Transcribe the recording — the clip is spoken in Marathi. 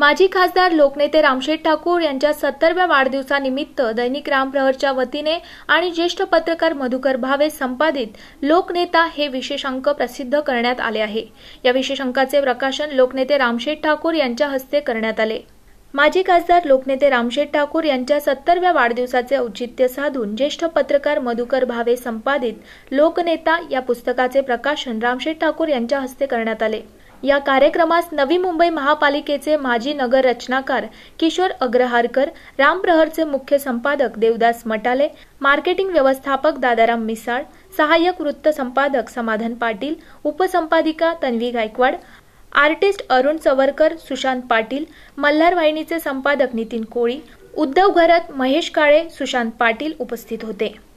माजी खासदार लोकनेते रामशेठ ठाकूर यांच्या सत्तरव्या वाढदिवसानिमित्त दैनिक रामप्रहरच्या वतीने आणि ज्येष्ठ पत्रकार मधुकर भावे संपादित लोकनेता हे विशेषांक प्रसिद्ध करण्यात आले आहे या विशेषांकाचे प्रकाशन लोकनेते रामशेठ ठाकूर यांच्या हस्ते करण्यात आले माजी खासदार लोकनेते रामशेठ ठाकूर यांच्या सत्तरव्या वाढदिवसाचे औचित्य साधून ज्येष्ठ पत्रकार मधुकर भावे संपादित लोकनेता या पुस्तकाचे प्रकाशन रामशेठ ठाकूर यांच्या हस्ते करण्यात आले या कार्यक्रमास नवी मुंबई महापालिकेचे माजी नगर रचनाकार किशोर अग्रहारकर रामप्रहरचे मुख्य संपादक देवदास मटाले मार्केटिंग व्यवस्थापक दादाराम मिसाळ सहाय्यक वृत्त संपादक समाधान पाटील उपसंपादिका तन्वी गायकवाड आर्टिस्ट अरुण चवरकर सुशांत पाटील मल्हार वाहिनीचे संपादक नितीन कोळी उद्धव घरत महेश काळे सुशांत पाटील उपस्थित होते